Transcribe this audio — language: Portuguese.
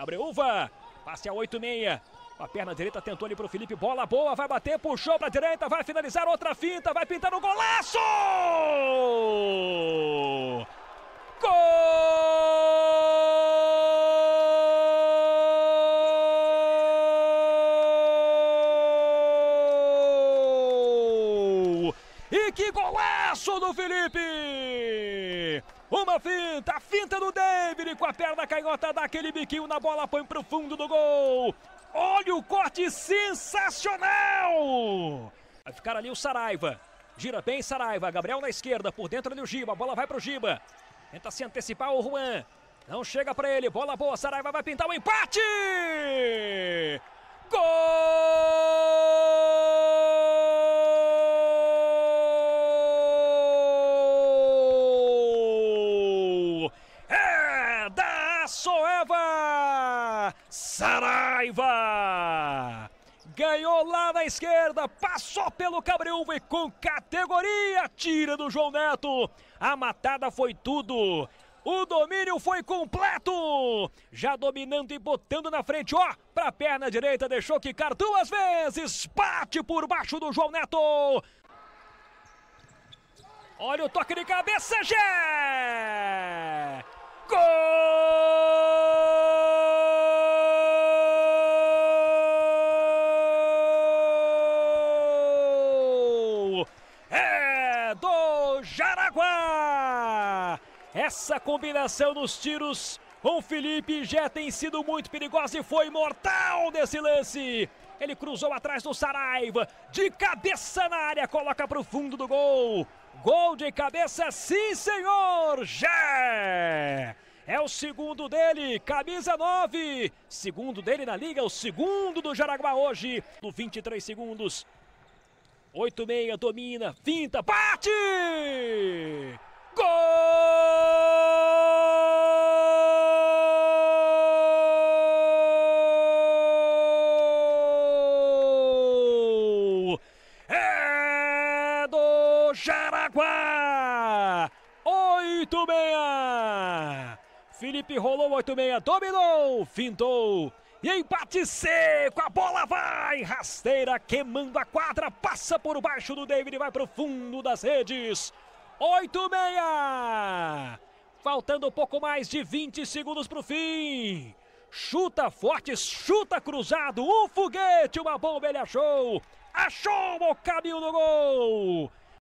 Cabreúva, passe a meia, A perna direita tentou ali para o Felipe. Bola boa, vai bater, puxou para a direita, vai finalizar outra finta, vai pintar o um golaço! Gol! E que golaço do Felipe! Uma finta, a finta do David com a perna canhota, dá aquele biquinho na bola, põe pro fundo do gol. Olha o corte sensacional! Vai ficar ali o Saraiva. Gira bem Saraiva, Gabriel na esquerda, por dentro ali o Giba, a bola vai pro Giba. Tenta se antecipar o Juan. Não chega para ele, bola boa, Saraiva vai pintar o um empate! Gol! trava! Saraiva! Ganhou lá na esquerda, passou pelo Cabriúva e com categoria tira do João Neto. A matada foi tudo. O domínio foi completo. Já dominando e botando na frente, ó, pra perna direita, deixou quicar duas vezes. Bate por baixo do João Neto. Olha o toque de cabeça, Gé! Essa combinação nos tiros com Felipe já tem sido muito perigosa e foi mortal nesse lance. Ele cruzou atrás do Saraiva, de cabeça na área, coloca para o fundo do gol. Gol de cabeça, sim senhor, já! É o segundo dele, camisa 9. Segundo dele na liga, o segundo do Jaraguá hoje. No 23 segundos. 8-6, domina, finta, bate! é do Jaraguá. 8-6. Felipe rolou 8-6, dominou, fintou. E empate seco, a bola vai, rasteira queimando a quadra, passa por baixo do David, e vai para o fundo das redes. 8-6. Faltando pouco mais de 20 segundos para o fim. Chuta forte, chuta cruzado. Um foguete, uma bomba, ele achou. Achou o caminho do gol.